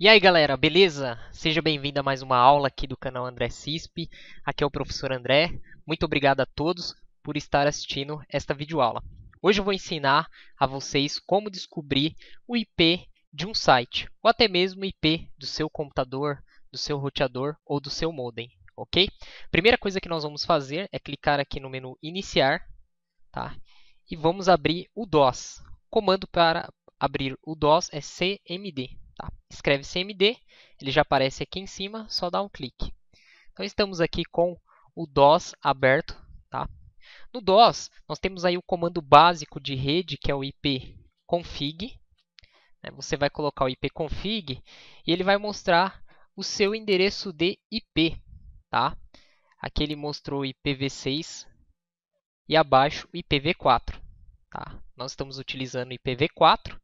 E aí galera, beleza? Seja bem-vindo a mais uma aula aqui do canal André CISP. Aqui é o professor André. Muito obrigado a todos por estar assistindo esta videoaula. Hoje eu vou ensinar a vocês como descobrir o IP de um site, ou até mesmo o IP do seu computador, do seu roteador ou do seu modem, ok? Primeira coisa que nós vamos fazer é clicar aqui no menu Iniciar, tá? E vamos abrir o DOS. O comando para abrir o DOS é CMD, Tá? Escreve CMD, ele já aparece aqui em cima, só dá um clique. Então estamos aqui com o DOS aberto. Tá? No DOS, nós temos aí o comando básico de rede, que é o ipconfig. Né? Você vai colocar o ipconfig e ele vai mostrar o seu endereço de IP. Tá? Aqui ele mostrou o IPv6 e abaixo o IPv4. Tá? Nós estamos utilizando o IPv4,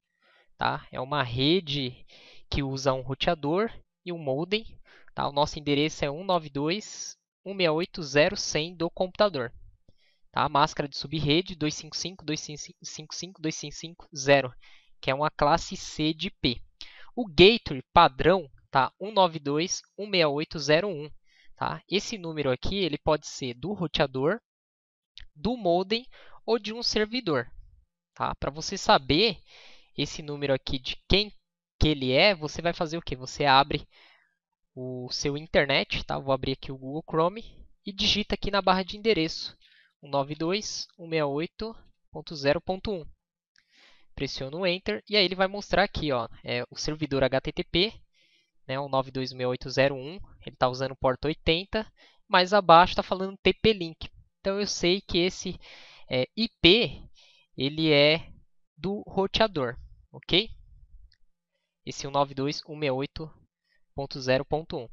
tá? é uma rede que usa um roteador e um modem. Tá? O nosso endereço é 192.168.0.100 do computador. Tá? Máscara de subrede 255.255.255.0, que é uma classe C de P. O gateway padrão tá? 192.168.0.1. Tá? Esse número aqui ele pode ser do roteador, do modem ou de um servidor. Tá? Para você saber esse número aqui de quem que ele é, você vai fazer o que? Você abre o seu internet, tá? Vou abrir aqui o Google Chrome e digita aqui na barra de endereço 192.168.0.1. Pressiono o Enter e aí ele vai mostrar aqui, ó, é o servidor HTTP, né, o 92.168.0.1, ele está usando o porta 80, mas abaixo está falando TP-Link. Então eu sei que esse é, IP ele é do roteador, ok? esse 192.168.0.1.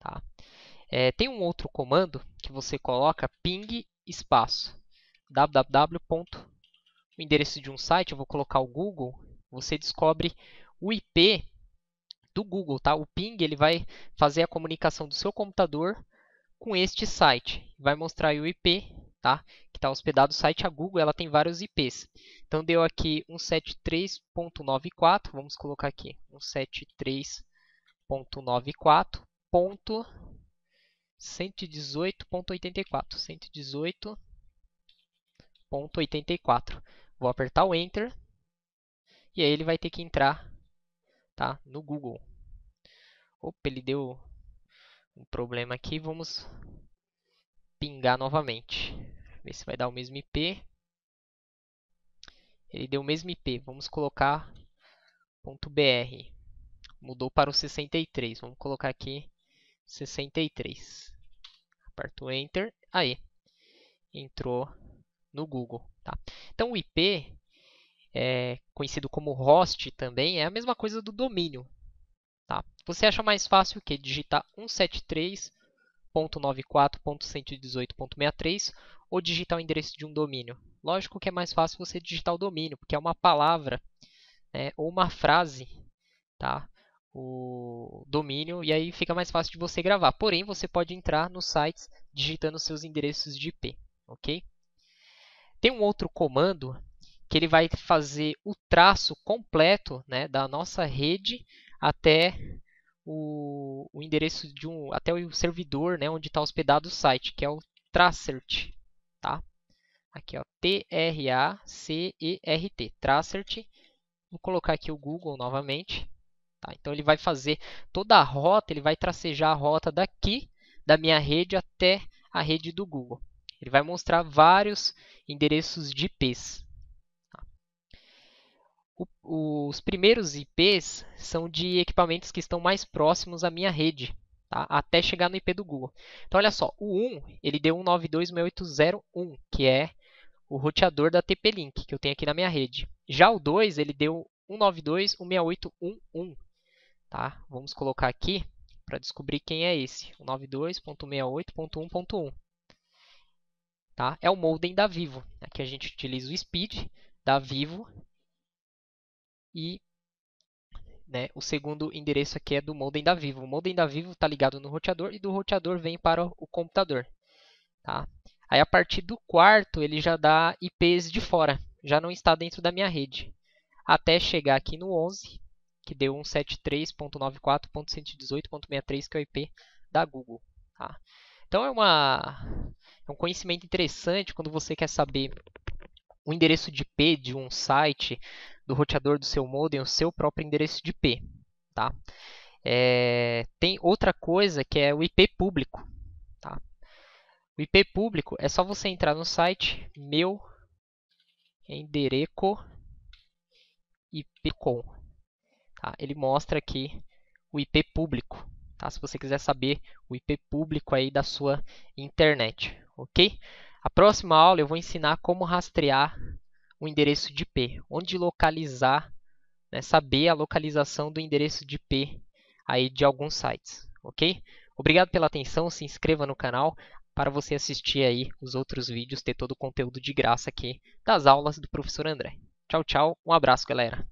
Tá? É, tem um outro comando que você coloca ping espaço www. O endereço de um site, eu vou colocar o Google, você descobre o IP do Google, tá? O ping ele vai fazer a comunicação do seu computador com este site, vai mostrar o IP tá? que está hospedado no site. A Google ela tem vários IPs. Então, deu aqui 173.94, vamos colocar aqui, 173.94.118.84, 118.84. Vou apertar o Enter e aí ele vai ter que entrar tá, no Google. Opa, ele deu um problema aqui, vamos pingar novamente. Ver se vai dar o mesmo IP. Ele deu o mesmo IP. Vamos colocar .br. Mudou para o 63. Vamos colocar aqui 63. Aperto Enter. Aí. Entrou no Google. Tá? Então, o IP, é conhecido como host também, é a mesma coisa do domínio. Tá? Você acha mais fácil o que? Digitar 173 .94.118.63 ou digitar o endereço de um domínio. Lógico que é mais fácil você digitar o domínio, porque é uma palavra né, ou uma frase, tá? o domínio, e aí fica mais fácil de você gravar. Porém, você pode entrar nos sites digitando seus endereços de IP. ok? Tem um outro comando que ele vai fazer o traço completo né, da nossa rede até o o, endereço de um até o servidor, né, onde está hospedado o site, que é o Tracert, tá? Aqui, ó, T-R-A-C-E-R-T, Tracert. Vou colocar aqui o Google novamente. Tá? Então, ele vai fazer toda a rota, ele vai tracejar a rota daqui, da minha rede, até a rede do Google. Ele vai mostrar vários endereços de IPs o, os primeiros IPs são de equipamentos que estão mais próximos à minha rede, tá? até chegar no IP do Google. Então, olha só, o 1 ele deu 192.6801, que é o roteador da TP-Link que eu tenho aqui na minha rede. Já o 2 ele deu 192.16811, tá? Vamos colocar aqui para descobrir quem é esse, 192.168.1.1. Tá? É o modem da Vivo. Aqui a gente utiliza o Speed da Vivo e né, o segundo endereço aqui é do modem da Vivo. O modem da Vivo está ligado no roteador e do roteador vem para o computador. Tá? Aí a partir do quarto ele já dá IPs de fora, já não está dentro da minha rede. Até chegar aqui no 11, que deu 173.94.118.63, que é o IP da Google. Tá? Então é, uma, é um conhecimento interessante quando você quer saber o endereço de IP de um site, do roteador do seu modem, o seu próprio endereço de IP. Tá? É, tem outra coisa que é o IP público. Tá? O IP público é só você entrar no site meu endereco ipcom. Tá? Ele mostra aqui o IP público. Tá? Se você quiser saber o IP público aí da sua internet, ok? A próxima aula eu vou ensinar como rastrear o endereço de IP, onde localizar, né, saber a localização do endereço de IP aí de alguns sites, ok? Obrigado pela atenção, se inscreva no canal para você assistir aí os outros vídeos, ter todo o conteúdo de graça aqui das aulas do professor André. Tchau, tchau, um abraço, galera!